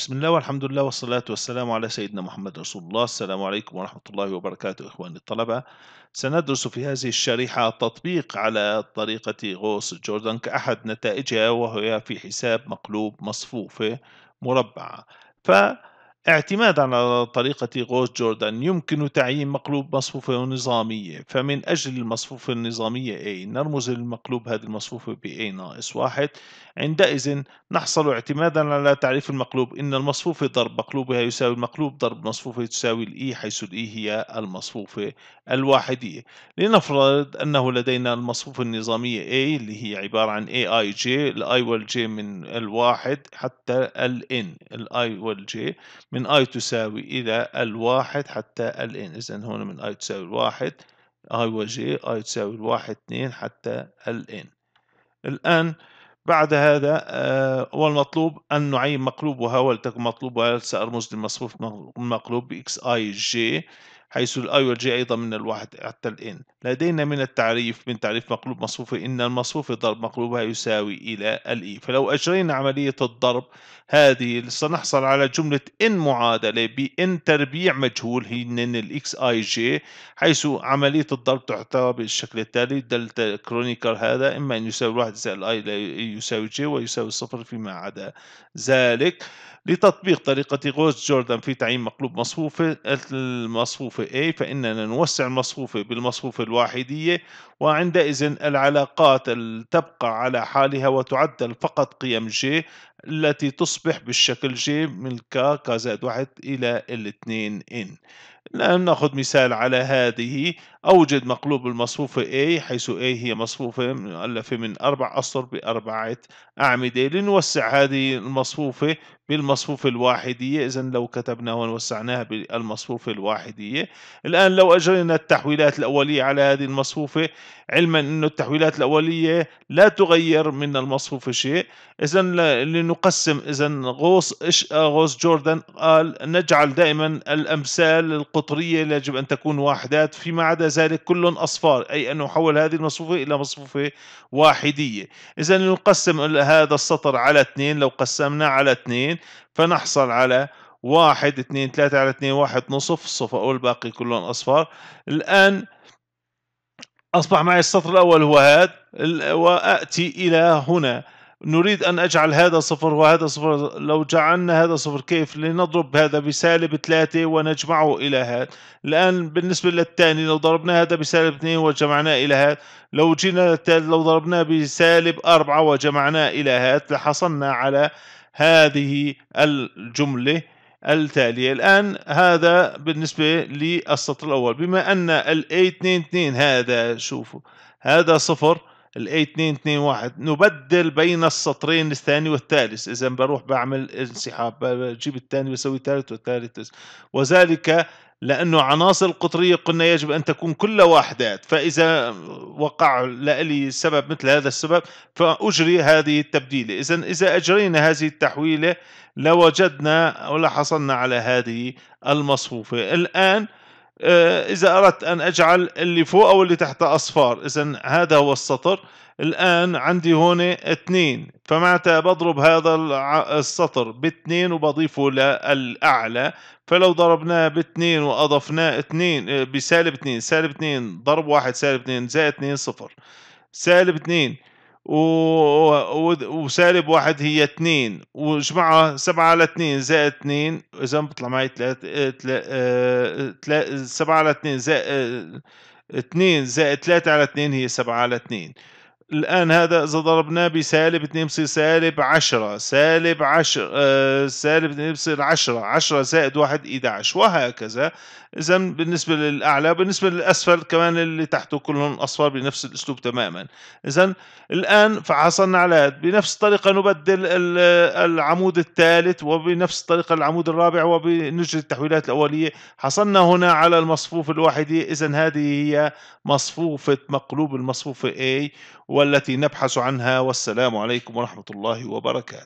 بسم الله والحمد لله والصلاة والسلام على سيدنا محمد رسول الله السلام عليكم ورحمة الله وبركاته إخواني الطلبة سندرس في هذه الشريحة تطبيق على طريقة غوص جوردن كأحد نتائجها وهي في حساب مقلوب مصفوفة مربعة ف اعتمادا على طريقة غوث جوردن يمكن تعيين مقلوب مصفوفة نظامية فمن أجل المصفوفة النظامية A نرمز للمقلوب هذه المصفوفة ب A ناقص واحد عندئذ نحصل اعتمادا على تعريف المقلوب إن المصفوفة ضرب مقلوبها يساوي المقلوب ضرب مصفوفة تساوي الإي e، حيث الإي e هي المصفوفة الواحدية لنفرض أنه لدينا المصفوفة النظامية A اللي هي عبارة عن AIJ والـ J من الواحد حتى ال N I والـ J من اي تساوي الى الواحد حتى الان اذا هنا من اي تساوي الواحد اي وجي اي تساوي الواحد اتنين حتى الان الان بعد هذا آه، والمطلوب أن نعين مقلوبها ولتكن مطلوبها سأرمز لمصفوف المقلوب بإكس آي جي حيث الاي والجي ايضا من الواحد حتى الان لدينا من التعريف من تعريف مقلوب مصفوفي ان المصفوف ضرب مقلوبها يساوي الى الاي فلو اجرينا عمليه الضرب هذه سنحصل على جمله ان معادله بان تربيع مجهول هي من الاكس اي جي حيث عمليه الضرب تعتبر بالشكل التالي دلتا كرونيكر هذا اما ان يساوي الواحد زائد اي لا يساوي جي ويساوي صفر فيما عدا ذلك لتطبيق طريقه غوز جوردن في تعيين مقلوب مصفوفه المصفوفه المصفوفة A فإننا نوسع المصفوفة بالمصفوفة الواحدية وعندئذ العلاقات تبقى على حالها وتعدل فقط قيم J التي تصبح بالشكل J من ك ك زائد واحد إلى 2 N نأخذ مثال على هذه أوجد مقلوب المصفوفة A حيث A هي مصفوفة مؤلفة من أربع أسطر بأربعة أعمدة لنوسع هذه المصفوفة بالمصفوفة الواحدية إذا لو كتبناها ونوسعناها بالمصفوفة الواحدية الآن لو أجرينا التحويلات الأولية على هذه المصفوفة علما أن التحويلات الأولية لا تغير من المصفوفة شيء إذا لنقسم إذا غوص إش غوص جوردن قال نجعل دائما الأمثال القطرية يجب أن تكون واحدات فيما عدا ذلك كل أصفار أي أنه نحول هذه المصفوفة إلى مصفوفة واحدية إذا نقسم هذا السطر على اثنين لو قسمنا على اثنين فنحصل على واحد اثنين ثلاثة على اثنين واحد نصف صفر والباقي كلهم أصفار الآن أصبح معي السطر الأول هو هذا وأتي إلى هنا نريد أن أجعل هذا صفر وهذا صفر لو جعلنا هذا صفر كيف لنضرب هذا بسالب ثلاثة ونجمعه إلى هذا الآن بالنسبة للثاني لو ضربنا هذا بسالب اثنين وجمعناه إلى هذا لو جينا للثالث لو ضربناه بسالب أربعة وجمعناه إلى هذا لحصلنا على هذه الجملة التالية الآن هذا بالنسبة للسطر الأول بما أن الـ A22 هذا شوفوا هذا صفر ال 2 2 1 نبدل بين السطرين الثاني والثالث اذا بروح بعمل انسحاب بجيب الثاني بسوي الثالث والثالث وذلك لانه عناصر القطريه قلنا يجب ان تكون كل واحدات فاذا وقع لي سبب مثل هذا السبب فاجري هذه التبديله اذا اذا اجرينا هذه التحويله لوجدنا ولا حصلنا على هذه المصفوفه الان آه، إذا أردت أن أجعل اللي فوق أو اللي تحت أصفار إذا هذا هو السطر الآن عندي هون اثنين فمعتها بضرب هذا السطر باثنين وبضيفه للأعلى فلو ضربناه باثنين وأضفناه اثنين آه، بسالب اثنين سالب اثنين ضرب واحد سالب اثنين زائد اثنين صفر سالب اثنين وسالب واحد هي اتنين وجمعها سبعة على اتنين زائد اتنين إذا بطلع معي تلات... تلات... آه، آه، سبعة على اتنين آه، زائد اتنين زائد تلاتة على اتنين هي سبعة على اتنين الآن هذا إذا ضربناه بسالب 2 بصير سالب 10 سالب 10 آه، سالب 2 بصير 10 10 زائد 1 11 وهكذا إذا بالنسبة للأعلى بالنسبة للأسفل كمان اللي تحته كلهم أصفار بنفس الأسلوب تماما إذا الآن فحصلنا على بنفس الطريقة نبدل العمود الثالث وبنفس الطريقة العمود الرابع وبنجري التحويلات الأولية حصلنا هنا على المصفوفة الواحدة إذا هذه هي مصفوفة مقلوب المصفوفة A والتي نبحث عنها والسلام عليكم ورحمة الله وبركاته